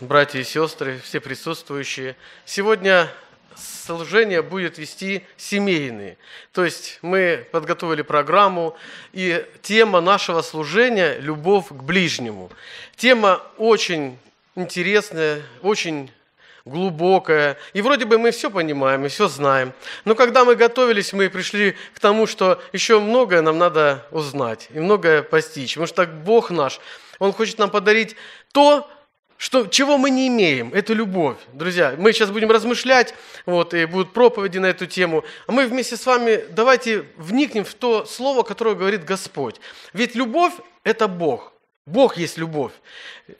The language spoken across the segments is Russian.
братья и сестры, все присутствующие. Сегодня служение будет вести семейные. То есть мы подготовили программу, и тема нашего служения – любовь к ближнему. Тема очень интересная, очень глубокая. И вроде бы мы все понимаем и все знаем. Но когда мы готовились, мы пришли к тому, что еще многое нам надо узнать и многое постичь. Потому что Бог наш, Он хочет нам подарить то, что, чего мы не имеем? Это любовь, друзья. Мы сейчас будем размышлять, вот, и будут проповеди на эту тему. А мы вместе с вами давайте вникнем в то слово, которое говорит Господь. Ведь любовь – это Бог. Бог есть любовь.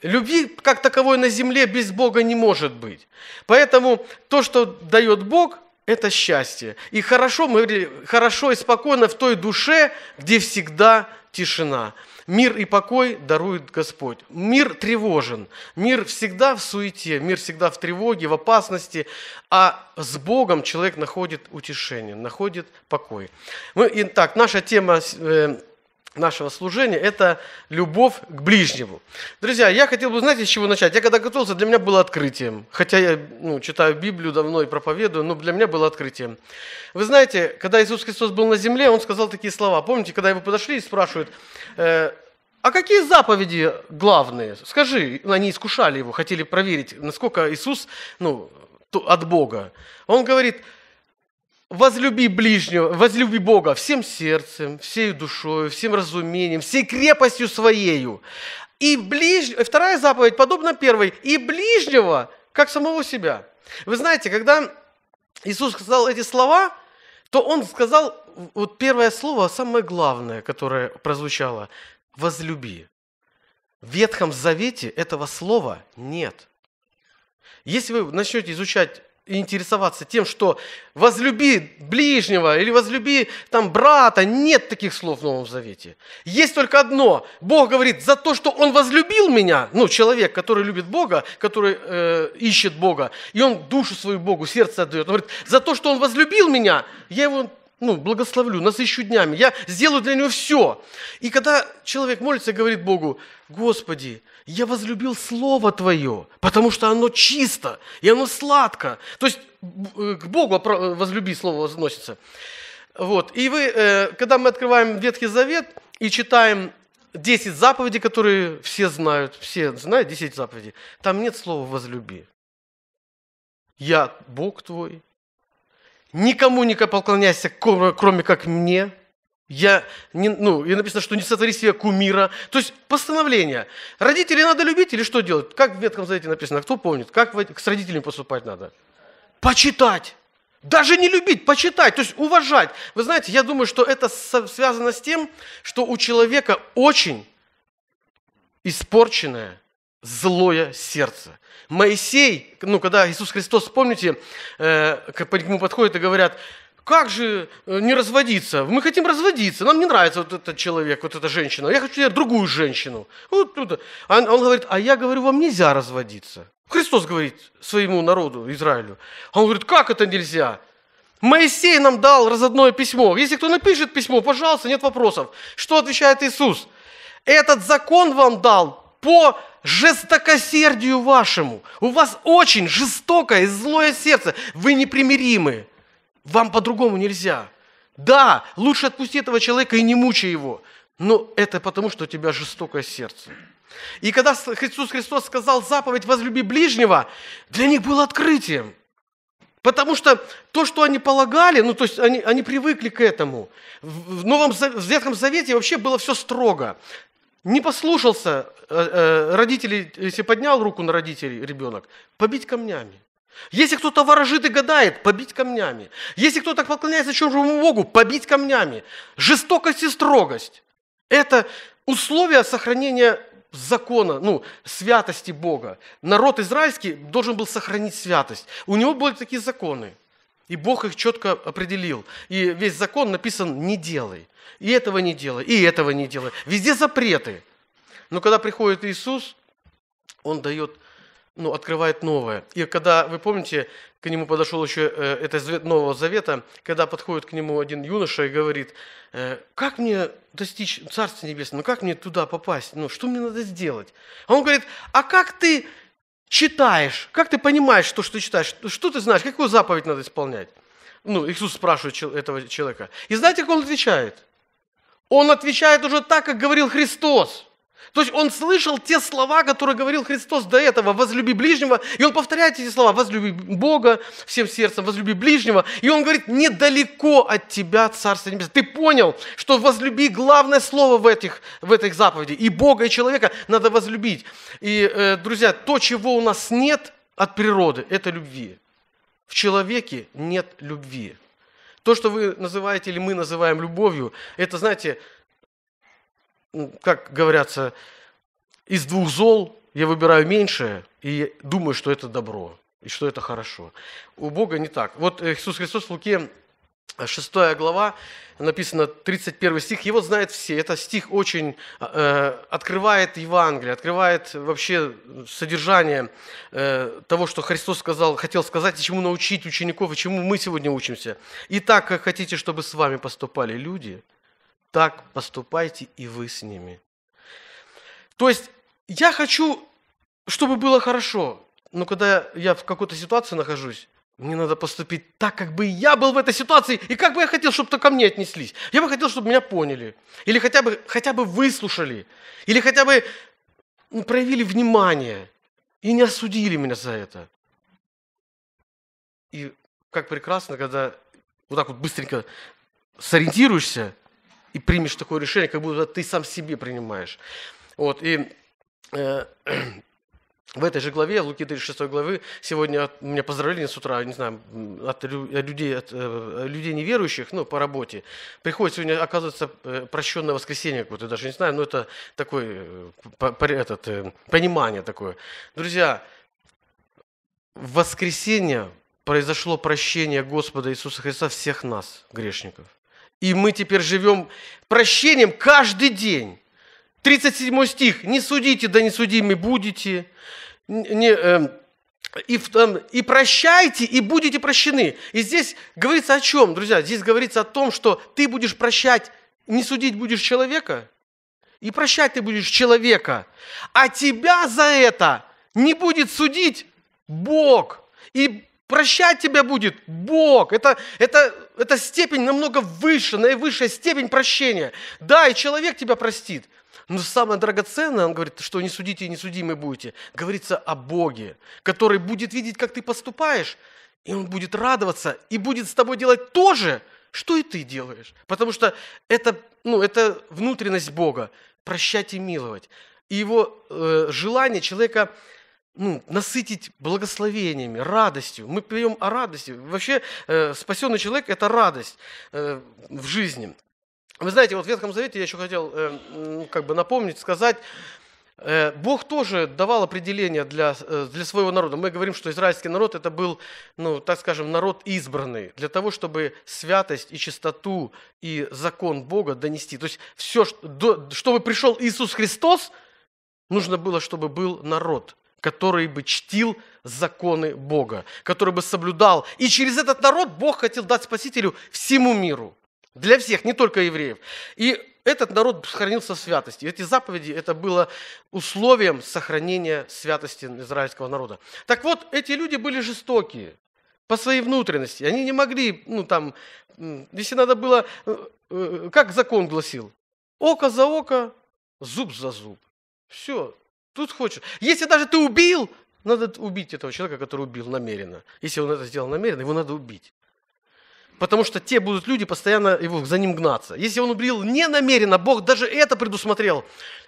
Любви как таковой на земле без Бога не может быть. Поэтому то, что дает Бог, это счастье. И хорошо, мы говорили, хорошо и спокойно в той душе, где всегда тишина. Мир и покой дарует Господь. Мир тревожен, мир всегда в суете, мир всегда в тревоге, в опасности, а с Богом человек находит утешение, находит покой. Мы, ну итак, наша тема э, нашего служения – это любовь к ближнему. Друзья, я хотел бы, знаете, с чего начать? Я когда готовился, для меня было открытием. Хотя я ну, читаю Библию давно и проповедую, но для меня было открытием. Вы знаете, когда Иисус Христос был на земле, Он сказал такие слова. Помните, когда его подошли и спрашивают, э, а какие заповеди главные? Скажи, ну, они искушали его, хотели проверить, насколько Иисус ну, от Бога. Он говорит – возлюби ближнего, возлюби Бога всем сердцем, всей душой, всем разумением, всей крепостью своею. И ближ... вторая заповедь, подобно первой, и ближнего, как самого себя. Вы знаете, когда Иисус сказал эти слова, то Он сказал вот первое слово, самое главное, которое прозвучало – «возлюби». В Ветхом Завете этого слова нет. Если вы начнете изучать и интересоваться тем, что возлюби ближнего или возлюби там брата. Нет таких слов в Новом Завете. Есть только одно. Бог говорит, за то, что он возлюбил меня, ну, человек, который любит Бога, который э, ищет Бога, и он душу свою Богу, сердце отдает. Он говорит, за то, что он возлюбил меня, я его ну, благословлю, насыщу днями, я сделаю для него все. И когда человек молится и говорит Богу, Господи, я возлюбил Слово Твое, потому что оно чисто, и оно сладко. То есть э, к Богу э, возлюби Слово возносится. Вот. И вы, э, когда мы открываем Ветхий Завет и читаем 10 заповедей, которые все знают, все знают 10 заповедей, там нет слова «возлюби». Я Бог твой, никому не поклоняйся, кроме как мне. Я не, ну, и написано, что не сотвори себе кумира. То есть постановление. Родителей надо любить или что делать? Как в Ветхом Завете написано, кто помнит? Как с родителями поступать надо? Почитать. Даже не любить, почитать, то есть уважать. Вы знаете, я думаю, что это связано с тем, что у человека очень испорченное злое сердце. Моисей, ну, когда Иисус Христос, помните, э, к нему подходят и говорят, как же э, не разводиться? Мы хотим разводиться, нам не нравится вот этот человек, вот эта женщина, я хочу другую женщину. Вот, вот. А он, он говорит, а я говорю, вам нельзя разводиться. Христос говорит своему народу, Израилю. А он говорит, как это нельзя? Моисей нам дал разодное письмо. Если кто напишет письмо, пожалуйста, нет вопросов. Что отвечает Иисус? Этот закон вам дал по жестокосердию вашему. У вас очень жестокое и злое сердце. Вы непримиримы. Вам по-другому нельзя. Да, лучше отпусти этого человека и не мучай его. Но это потому, что у тебя жестокое сердце. И когда Иисус Христос сказал заповедь «возлюби ближнего», для них было открытием. Потому что то, что они полагали, ну, то есть они, они привыкли к этому. В, Новом, в Ветхом Завете вообще было все строго не послушался э, э, родителей, если поднял руку на родителей ребенок, побить камнями. Если кто-то ворожит и гадает, побить камнями. Если кто-то поклоняется чужому Богу, побить камнями. Жестокость и строгость – это условия сохранения закона, ну, святости Бога. Народ израильский должен был сохранить святость. У него были такие законы – и Бог их четко определил. И весь закон написан «не делай». И этого не делай, и этого не делай. Везде запреты. Но когда приходит Иисус, Он дает, ну, открывает новое. И когда, вы помните, к нему подошел еще э, это Нового Завета, когда подходит к нему один юноша и говорит, э, как мне достичь Царства Небесного, ну как мне туда попасть, ну что мне надо сделать? А он говорит, а как ты читаешь, как ты понимаешь то, что ты читаешь? Что ты знаешь? Какую заповедь надо исполнять? Ну, Иисус спрашивает этого человека. И знаете, как он отвечает? Он отвечает уже так, как говорил Христос. То есть он слышал те слова, которые говорил Христос до этого, возлюби ближнего, и он повторяет эти слова, возлюби Бога всем сердцем, возлюби ближнего, и он говорит, недалеко от тебя Царство Небесное. Ты понял, что возлюби главное слово в этих, в этих заповедях, и Бога, и человека надо возлюбить. И, э, друзья, то, чего у нас нет от природы, это любви. В человеке нет любви. То, что вы называете или мы называем любовью, это, знаете, ну, как говорятся, из двух зол я выбираю меньшее и думаю, что это добро и что это хорошо. У Бога не так. Вот Иисус Христос в Луке 6 э, глава, написано 31 стих, его знают все. Это стих очень э, открывает Евангелие, открывает вообще содержание э, того, что Христос сказал, хотел сказать, и чему научить учеников, и чему мы сегодня учимся. И так, как хотите, чтобы с вами поступали люди – так поступайте и вы с ними. То есть я хочу, чтобы было хорошо, но когда я в какой-то ситуации нахожусь, мне надо поступить так, как бы я был в этой ситуации, и как бы я хотел, чтобы ко мне отнеслись. Я бы хотел, чтобы меня поняли, или хотя бы, хотя бы выслушали, или хотя бы проявили внимание и не осудили меня за это. И как прекрасно, когда вот так вот быстренько сориентируешься, и примешь такое решение, как будто ты сам себе принимаешь. Вот, и э, в этой же главе, в Луки 36 главы, сегодня от, меня поздравление с утра, не знаю, от, людей, от э, людей неверующих, ну, по работе. Приходит сегодня, оказывается, э, прощенное воскресенье какое-то, даже не знаю, но это такое, по, по, этот, понимание такое. Друзья, в воскресенье произошло прощение Господа Иисуса Христа всех нас, грешников. И мы теперь живем прощением каждый день. 37 стих. «Не судите, да не судимы будете». Не, э, и, там, эм, и прощайте, и будете прощены. И здесь говорится о чем, друзья? Здесь говорится о том, что ты будешь прощать, не судить будешь человека, и прощать ты будешь человека. А тебя за это не будет судить Бог. И Прощать тебя будет Бог. Это, это, это степень намного выше, наивысшая степень прощения. Да, и человек тебя простит. Но самое драгоценное, он говорит, что не судите и не судимы будете. Говорится о Боге, который будет видеть, как ты поступаешь, и он будет радоваться, и будет с тобой делать то же, что и ты делаешь. Потому что это, ну, это внутренность Бога, прощать и миловать. И его э, желание человека ну, насытить благословениями, радостью. Мы поем о радости. Вообще э, спасенный человек – это радость э, в жизни. Вы знаете, вот в Ветхом Завете я еще хотел э, как бы напомнить, сказать, э, Бог тоже давал определение для, э, для своего народа. Мы говорим, что израильский народ – это был, ну, так скажем, народ избранный для того, чтобы святость и чистоту и закон Бога донести. То есть все, чтобы пришел Иисус Христос, нужно было, чтобы был народ – который бы чтил законы Бога, который бы соблюдал. И через этот народ Бог хотел дать Спасителю всему миру. Для всех, не только евреев. И этот народ сохранился в святости. Эти заповеди, это было условием сохранения святости израильского народа. Так вот, эти люди были жестокие по своей внутренности. Они не могли, ну там, если надо было, э, э, как закон гласил, око за око, зуб за зуб. Все, Тут хочешь. Если даже ты убил, надо убить этого человека, который убил намеренно. Если он это сделал намеренно, его надо убить. Потому что те будут люди постоянно его, за ним гнаться. Если он убил не намеренно, Бог даже это предусмотрел.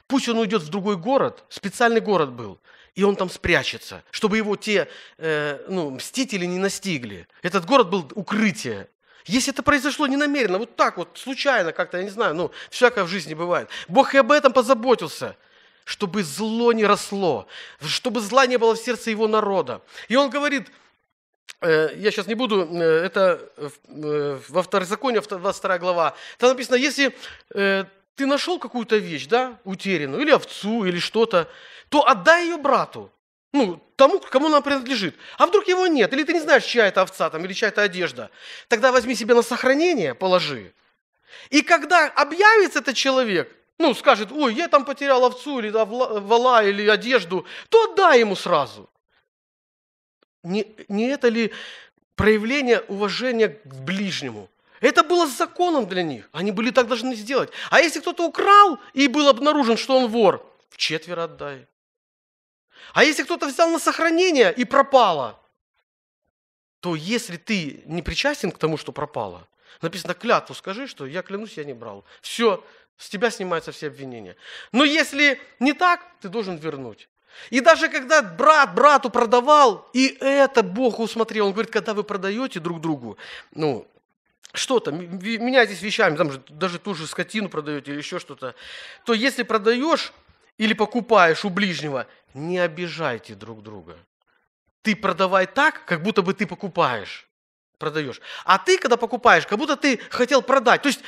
Пусть он уйдет в другой город, специальный город был, и он там спрячется, чтобы его те э, ну, мстители не настигли. Этот город был укрытие. Если это произошло не намеренно, вот так вот, случайно как-то, я не знаю, ну, всякое в жизни бывает. Бог и об этом позаботился – чтобы зло не росло, чтобы зла не было в сердце его народа. И он говорит, э, я сейчас не буду, э, это э, во второй Второзаконе, 22 глава, там написано, если ты нашел какую-то вещь, да, утерянную, или овцу, или что-то, то отдай ее брату, ну, тому, кому она принадлежит. А вдруг его нет, или ты не знаешь, чья это овца там, или чья это одежда. Тогда возьми себе на сохранение, положи. И когда объявится этот человек, ну, скажет, ой, я там потерял овцу или вала, или одежду, то отдай ему сразу. Не, не это ли проявление уважения к ближнему? Это было законом для них. Они были так должны сделать. А если кто-то украл и был обнаружен, что он вор, в четверо отдай. А если кто-то взял на сохранение и пропало, то если ты не причастен к тому, что пропало, написано клятву, скажи, что я клянусь, я не брал. Все, с тебя снимаются все обвинения. Но если не так, ты должен вернуть. И даже когда брат брату продавал, и это Бог усмотрел. Он говорит, когда вы продаете друг другу, ну, что-то, меняетесь вещами, там же, даже ту же скотину продаете или еще что-то, то если продаешь или покупаешь у ближнего, не обижайте друг друга. Ты продавай так, как будто бы ты покупаешь, продаешь. А ты, когда покупаешь, как будто ты хотел продать. То есть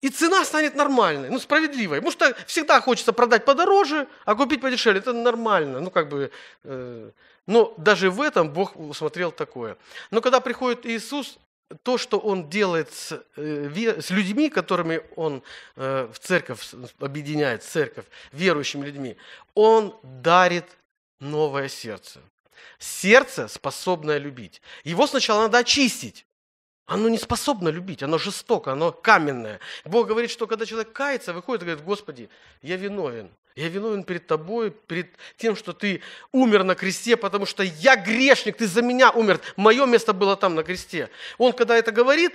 и цена станет нормальной, ну, справедливой. Потому что всегда хочется продать подороже, а купить подешевле. Это нормально. Ну, как бы, э, но даже в этом Бог усмотрел такое. Но когда приходит Иисус, то, что Он делает с, э, с людьми, которыми Он э, в церковь объединяет, церковь, верующими людьми, Он дарит новое сердце. Сердце, способное любить. Его сначала надо очистить. Оно не способно любить, оно жестоко, оно каменное. Бог говорит, что когда человек кается, выходит и говорит, Господи, я виновен. Я виновен перед тобой, перед тем, что ты умер на кресте, потому что я грешник, ты за меня умер. Мое место было там, на кресте. Он, когда это говорит,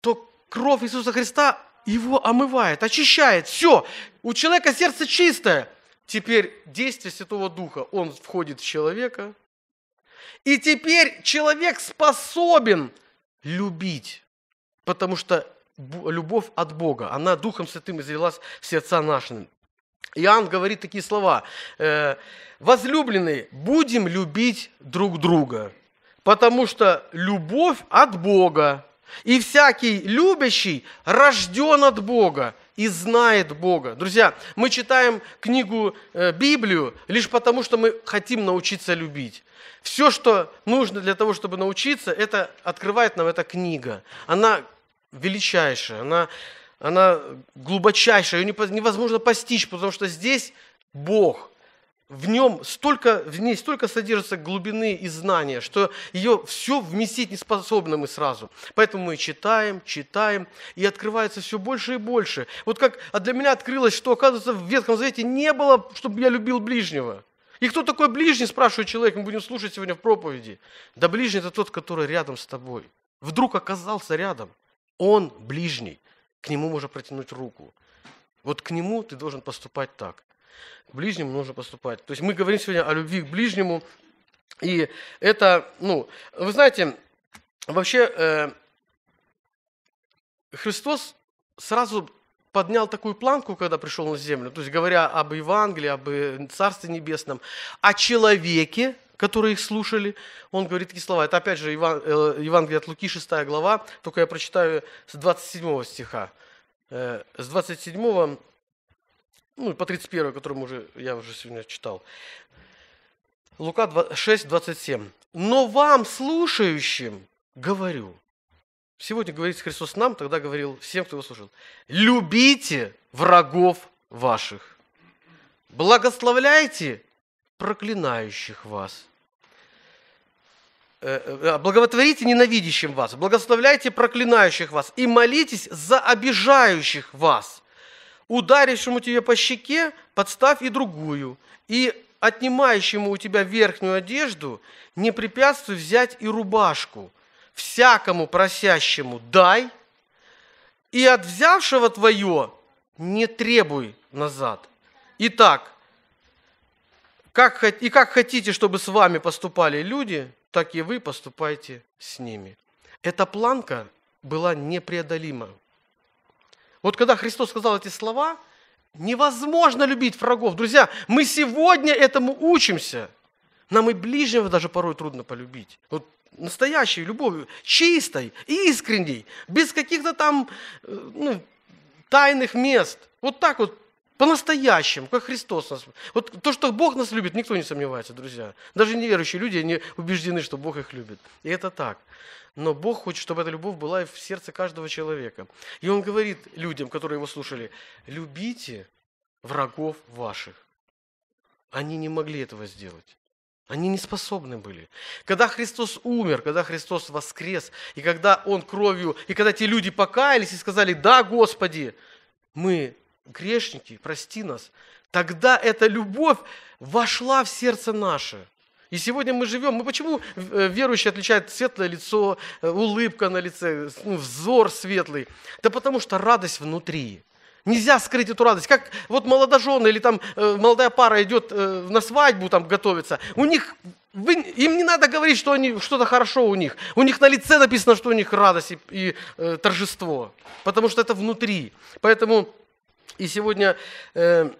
то кровь Иисуса Христа его омывает, очищает. Все, у человека сердце чистое. Теперь действие Святого Духа, он входит в человека, и теперь человек способен любить, потому что любовь от Бога, она Духом Святым излилась в сердца нашим. Иоанн говорит такие слова, э, «Возлюбленные, будем любить друг друга, потому что любовь от Бога, и всякий любящий рожден от Бога и знает Бога. Друзья, мы читаем книгу э, Библию лишь потому, что мы хотим научиться любить. Все, что нужно для того, чтобы научиться, это открывает нам эта книга. Она величайшая, она, она глубочайшая, ее невозможно постичь, потому что здесь Бог – в нем столько, в ней столько содержится глубины и знания, что ее все вместить не способны мы сразу. Поэтому мы читаем, читаем, и открывается все больше и больше. Вот как а для меня открылось, что, оказывается, в Ветхом Завете не было, чтобы я любил ближнего. И кто такой ближний, спрашивает человек, мы будем слушать сегодня в проповеди. Да ближний это тот, который рядом с тобой. Вдруг оказался рядом. Он ближний. К нему можно протянуть руку. Вот к нему ты должен поступать так. К ближнему нужно поступать. То есть мы говорим сегодня о любви к ближнему. И это, ну, вы знаете, вообще э, Христос сразу поднял такую планку, когда пришел на землю, то есть говоря об Евангелии, об э, Царстве Небесном, о человеке, которые их слушали, он говорит такие слова. Это опять же Еван, э, Евангелие от Луки, 6 глава, только я прочитаю с 27 стиха. Э, с 27 ну, по 31, которому уже, я уже сегодня читал. Лука 6, 27. «Но вам, слушающим, говорю». Сегодня говорит Христос нам, тогда говорил всем, кто его слушал. «Любите врагов ваших, благословляйте проклинающих вас, э, э, а, благотворите ненавидящим вас, благословляйте проклинающих вас и молитесь за обижающих вас» ударившему тебе по щеке, подставь и другую, и отнимающему у тебя верхнюю одежду, не препятствуй взять и рубашку. Всякому просящему дай, и от взявшего твое не требуй назад. Итак, как, и как хотите, чтобы с вами поступали люди, так и вы поступайте с ними. Эта планка была непреодолима. Вот когда Христос сказал эти слова, невозможно любить врагов. Друзья, мы сегодня этому учимся. Нам и ближнего даже порой трудно полюбить. Вот настоящей любовью, чистой, искренней, без каких-то там э, ну, тайных мест. Вот так вот, по-настоящему, как Христос нас. Вот то, что Бог нас любит, никто не сомневается, друзья. Даже неверующие люди не убеждены, что Бог их любит. И это так. Но Бог хочет, чтобы эта любовь была и в сердце каждого человека. И Он говорит людям, которые его слушали, любите врагов ваших. Они не могли этого сделать. Они не способны были. Когда Христос умер, когда Христос воскрес, и когда Он кровью, и когда те люди покаялись и сказали, да, Господи, мы грешники, прости нас, тогда эта любовь вошла в сердце наше – и сегодня мы живем. Мы почему э, верующие отличают светлое лицо, э, улыбка на лице, ну, взор светлый? Да потому что радость внутри. Нельзя скрыть эту радость. Как вот молодожены или там э, молодая пара идет на свадьбу, там готовится. У них вы, им не надо говорить, что они что-то хорошо у них. У них на лице написано, что у них радость и, и э, торжество, потому что это внутри. Поэтому и сегодня э,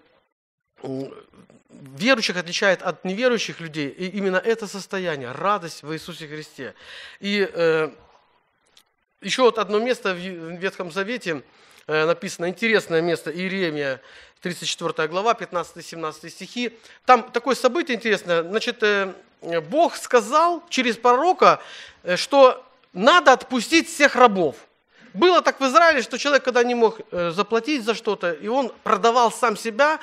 верующих отличает от неверующих людей и именно это состояние, радость в Иисусе Христе. И э, еще вот одно место в Ветхом Завете э, написано, интересное место, Иеремия, 34 глава, 15-17 стихи. Там такое событие интересное. Значит, э, Бог сказал через пророка, э, что надо отпустить всех рабов. Было так в Израиле, что человек, когда не мог э, заплатить за что-то, и он продавал сам себя,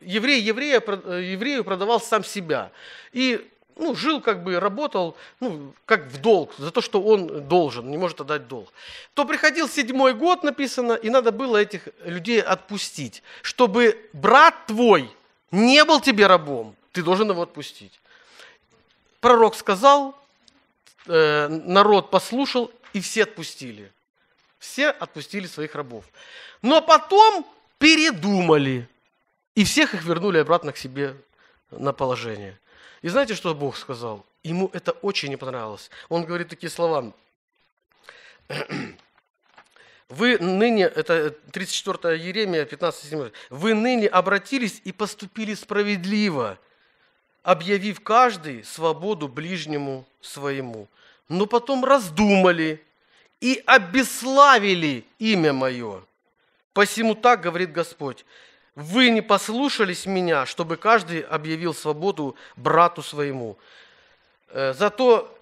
еврей еврея, э, еврею продавал сам себя. И ну, жил как бы, работал, ну, как в долг, за то, что он должен, не может отдать долг. То приходил седьмой год, написано, и надо было этих людей отпустить, чтобы брат твой не был тебе рабом, ты должен его отпустить. Пророк сказал, э, народ послушал, и все отпустили. Все отпустили своих рабов. Но потом передумали. И всех их вернули обратно к себе на положение. И знаете, что Бог сказал? Ему это очень не понравилось. Он говорит такие слова. Вы ныне, это 34 Еремия, 15 7, вы ныне обратились и поступили справедливо, объявив каждый свободу ближнему своему. Но потом раздумали и обесславили имя мое. Посему так говорит Господь, вы не послушались меня, чтобы каждый объявил свободу брату своему. Э, зато,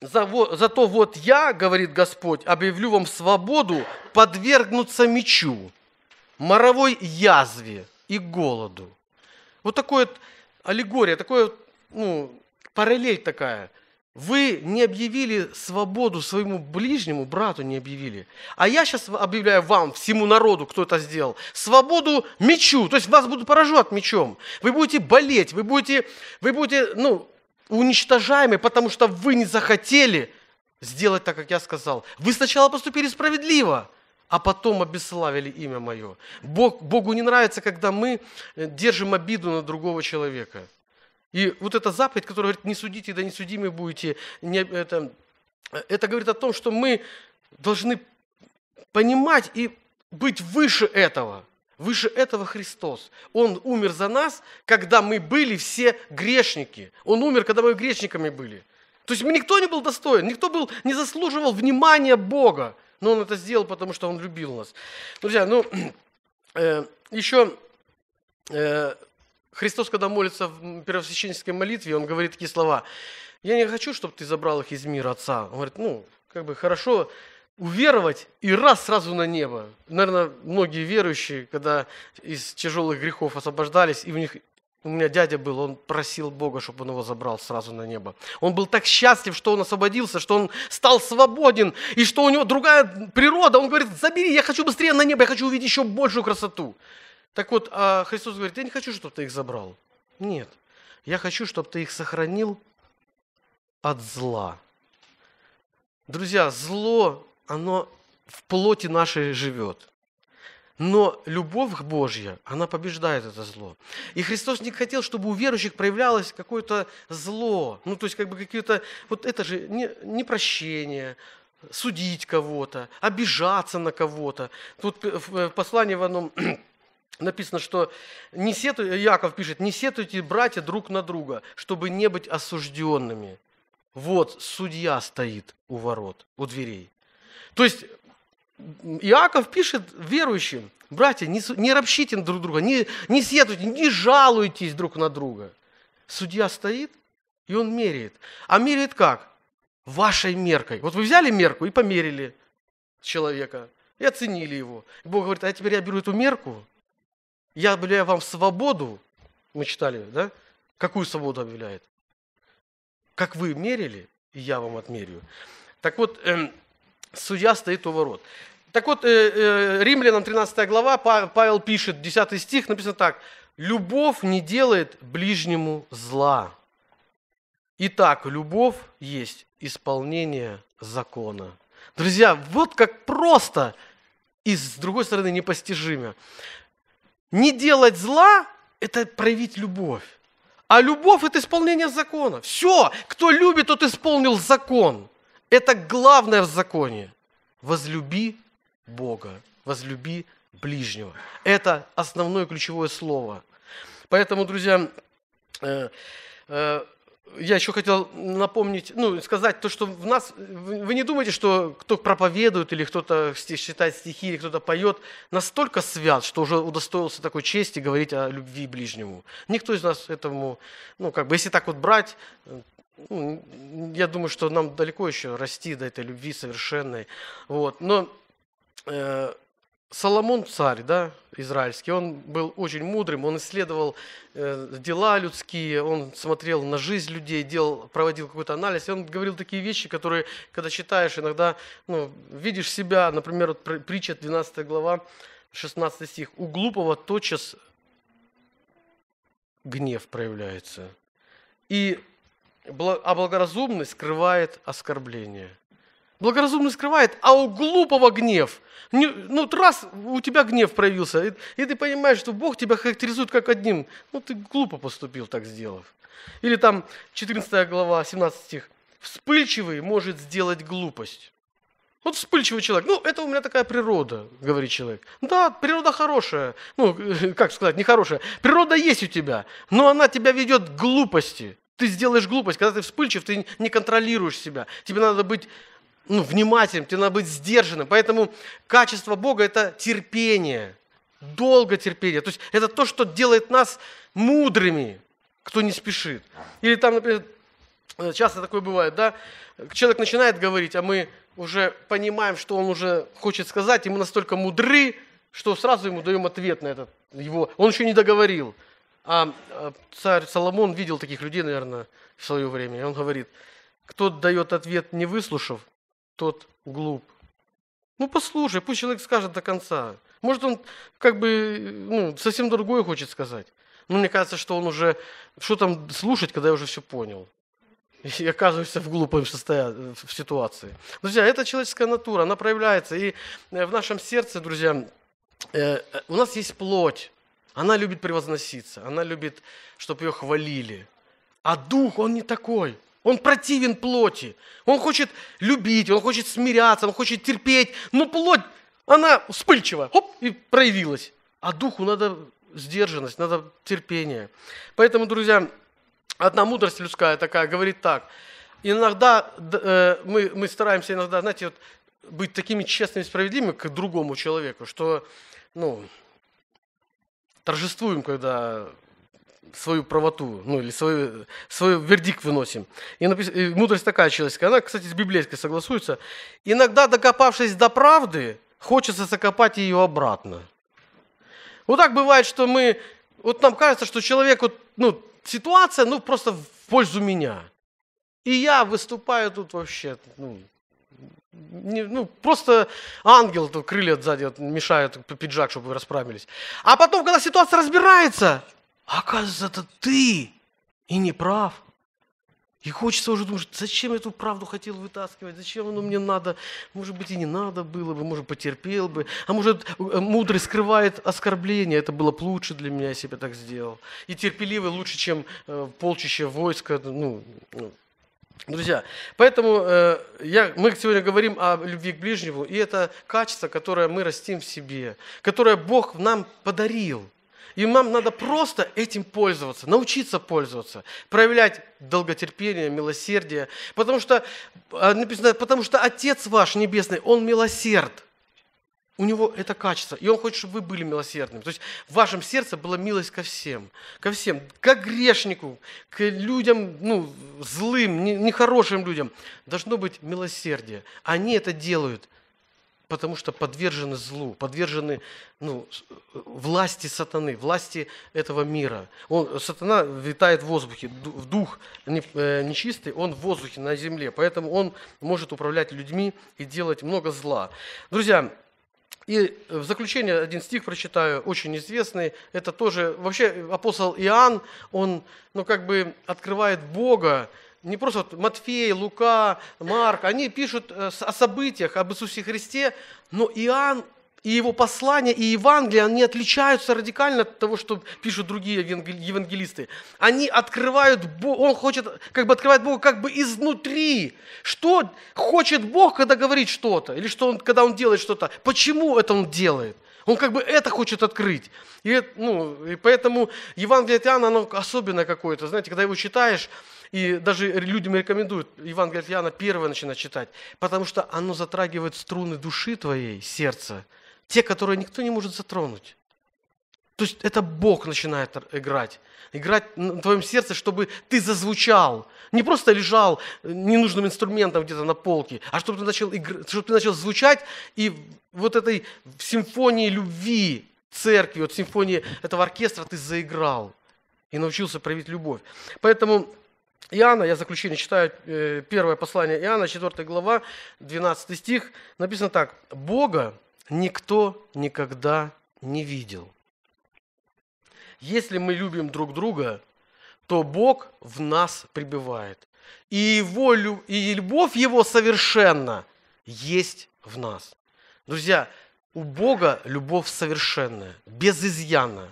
за, зато вот я, говорит Господь, объявлю вам свободу подвергнуться мечу, моровой язве и голоду. Вот такое аллегория, такое, ну, параллель такая – вы не объявили свободу своему ближнему, брату не объявили. А я сейчас объявляю вам, всему народу, кто это сделал, свободу мечу. То есть вас будут поражать мечом. Вы будете болеть, вы будете, вы будете ну, уничтожаемы, потому что вы не захотели сделать так, как я сказал. Вы сначала поступили справедливо, а потом обесславили имя мое. Бог, Богу не нравится, когда мы э, держим обиду на другого человека – и вот эта заповедь, которая говорит, не судите, да не судимы будете, не, это, это говорит о том, что мы должны понимать и быть выше этого. Выше этого Христос. Он умер за нас, когда мы были все грешники. Он умер, когда мы грешниками были. То есть никто не был достоин, никто был, не заслуживал внимания Бога. Но Он это сделал, потому что Он любил нас. Друзья, ну, э, еще э, Христос, когда молится в первосвященнической молитве, он говорит такие слова. «Я не хочу, чтобы ты забрал их из мира Отца». Он говорит, ну, как бы хорошо уверовать и раз сразу на небо. Наверное, многие верующие, когда из тяжелых грехов освобождались, и у них у меня дядя был, он просил Бога, чтобы он его забрал сразу на небо. Он был так счастлив, что он освободился, что он стал свободен, и что у него другая природа. Он говорит, забери, я хочу быстрее на небо, я хочу увидеть еще большую красоту. Так вот, а Христос говорит, я не хочу, чтобы ты их забрал. Нет, я хочу, чтобы ты их сохранил от зла. Друзья, зло, оно в плоти нашей живет. Но любовь Божья, она побеждает это зло. И Христос не хотел, чтобы у верующих проявлялось какое-то зло. Ну, то есть, как бы какие-то... Вот это же не, не прощение, судить кого-то, обижаться на кого-то. Тут в послании в одном написано, что не сетуй, Яков пишет, не сетуйте, братья, друг на друга, чтобы не быть осужденными. Вот судья стоит у ворот, у дверей. То есть Иаков пишет верующим, братья, не, не ропщите друг друга, не, не сетуйте, не жалуйтесь друг на друга. Судья стоит, и он меряет. А меряет как? Вашей меркой. Вот вы взяли мерку и померили человека, и оценили его. И Бог говорит, а теперь я беру эту мерку, я объявляю вам свободу, мы читали, да? Какую свободу объявляет? Как вы мерили, я вам отмерю. Так вот, э, судья стоит у ворот. Так вот, э, э, Римлянам 13 глава, Павел пишет, 10 стих, написано так. «Любовь не делает ближнему зла». Итак, любовь есть исполнение закона. Друзья, вот как просто и, с другой стороны, непостижимо. Не делать зла – это проявить любовь. А любовь – это исполнение закона. Все, кто любит, тот исполнил закон. Это главное в законе. Возлюби Бога, возлюби ближнего. Это основное ключевое слово. Поэтому, друзья, э, э, я еще хотел напомнить, ну, сказать то, что в нас, вы не думаете, что кто проповедует или кто-то считает стихи, или кто-то поет, настолько свят, что уже удостоился такой чести говорить о любви ближнему. Никто из нас этому, ну, как бы, если так вот брать, ну, я думаю, что нам далеко еще расти до этой любви совершенной. Вот. Но э, Соломон царь, да, израильский, он был очень мудрым, он исследовал э, дела людские, он смотрел на жизнь людей, делал, проводил какой-то анализ, и он говорил такие вещи, которые, когда читаешь, иногда ну, видишь себя, например, вот притча 12 глава, 16 стих, «У глупого тотчас гнев проявляется, и а благоразумный скрывает оскорбление». Благоразумный скрывает, а у глупого гнев. Не, ну, раз у тебя гнев проявился, и, и ты понимаешь, что Бог тебя характеризует как одним. Ну, ты глупо поступил, так сделав. Или там 14 глава, 17 стих. Вспыльчивый может сделать глупость. Вот вспыльчивый человек. Ну, это у меня такая природа, говорит человек. Да, природа хорошая. Ну, как сказать, нехорошая. Природа есть у тебя, но она тебя ведет к глупости. Ты сделаешь глупость, когда ты вспыльчив, ты не контролируешь себя. Тебе надо быть ну, внимательным, тебе надо быть сдержанным. Поэтому качество Бога – это терпение, долго терпение. То есть это то, что делает нас мудрыми, кто не спешит. Или там, например, часто такое бывает, да, человек начинает говорить, а мы уже понимаем, что он уже хочет сказать, и мы настолько мудры, что сразу ему даем ответ на этот его. Он еще не договорил. А, а царь Соломон видел таких людей, наверное, в свое время. И он говорит, кто дает ответ, не выслушав, тот глуп. Ну, послушай, пусть человек скажет до конца. Может, он как бы ну, совсем другое хочет сказать. Но мне кажется, что он уже... Что там слушать, когда я уже все понял? и оказываюсь в глупом состоянии, в ситуации. Друзья, это человеческая натура, она проявляется. И э, в нашем сердце, друзья, э, э, у нас есть плоть. Она любит превозноситься, она любит, чтобы ее хвалили. А дух, он не такой. Он противен плоти. Он хочет любить, он хочет смиряться, он хочет терпеть. Но плоть, она вспыльчива, хоп, и проявилась. А духу надо сдержанность, надо терпение. Поэтому, друзья, одна мудрость людская такая говорит так. Иногда э, мы, мы стараемся иногда, знаете, вот, быть такими честными и справедливыми к другому человеку, что, ну, торжествуем, когда свою правоту, ну или свой свой вердикт выносим. И, напис... и мудрость такая человеческая, она, кстати, с библейской согласуется. Иногда, докопавшись до правды, хочется закопать ее обратно. Вот так бывает, что мы, вот нам кажется, что человек, вот, ну, ситуация, ну, просто в пользу меня. И я выступаю тут вообще, ну, не, ну, просто ангел то крылья сзади вот, мешает пиджак, чтобы вы расправились. А потом, когда ситуация разбирается, оказывается, это ты и не прав. И хочется уже думать, зачем я эту правду хотел вытаскивать, зачем оно мне надо, может быть, и не надо было бы, может, потерпел бы, а может, э, э, мудрый скрывает оскорбление, это было бы лучше для меня, если бы я так сделал. И терпеливый лучше, чем э, полчища войска, ну, ну. Друзья, поэтому э, я, мы сегодня говорим о любви к ближнему, и это качество, которое мы растим в себе, которое Бог нам подарил – и нам надо просто этим пользоваться, научиться пользоваться, проявлять долготерпение, милосердие. Потому что, э, написано, потому что Отец ваш Небесный, Он милосерд. У него это качество. И он хочет, чтобы вы были милосердными. То есть в вашем сердце была милость ко всем. Ко всем. К грешнику, к людям, ну, злым, нехорошим людям. Должно быть милосердие. Они это делают – потому что подвержены злу, подвержены ну, э, власти сатаны, власти этого мира. Он, сатана витает в воздухе, в дух э, нечистый, он в воздухе на земле, поэтому он может управлять людьми и делать много зла. Друзья, и э, в заключение один стих прочитаю, очень известный. Это тоже, вообще апостол Иоанн, он, ну, как бы открывает Бога, не просто вот Матфей, Лука, Марк, они пишут э, о событиях, об Иисусе Христе, но Иоанн и его послания, и Евангелие, они отличаются радикально от того, что пишут другие евангелисты. они открывают, Бог, он хочет, как бы открывает Бога как бы изнутри. Что хочет Бог, когда говорит что-то, или что он, когда он делает что-то, почему это он делает. Он как бы это хочет открыть. И, ну, и поэтому Евангелие от Иоанна, оно особенное какое-то. Знаете, когда его читаешь, и даже людям рекомендуют Евангелие от Иоанна первое начинать читать, потому что оно затрагивает струны души твоей, сердца, те, которые никто не может затронуть. То есть это Бог начинает играть. Играть на твоем сердце, чтобы ты зазвучал. Не просто лежал э, ненужным инструментом где-то на полке, а чтобы ты начал, игр... чтобы ты начал звучать и вот этой симфонии любви церкви, вот симфонии этого оркестра ты заиграл и научился проявить любовь. Поэтому Иоанна, я заключение читаю, э, первое послание Иоанна, 4 глава, 12 стих, написано так. «Бога никто никогда не видел. Если мы любим друг друга, то Бог в нас пребывает. И, его, и любовь Его совершенно есть в нас. Друзья, у Бога любовь совершенная, без изъяна.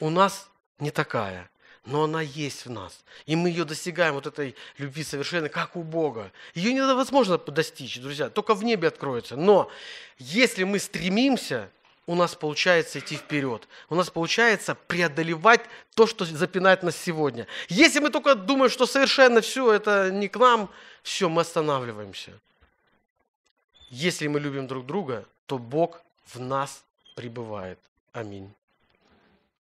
У нас не такая – но она есть в нас. И мы ее достигаем, вот этой любви совершенной, как у Бога. Ее невозможно достичь, друзья, только в небе откроется. Но если мы стремимся, у нас получается идти вперед. У нас получается преодолевать то, что запинает нас сегодня. Если мы только думаем, что совершенно все это не к нам, все, мы останавливаемся. Если мы любим друг друга, то Бог в нас пребывает. Аминь.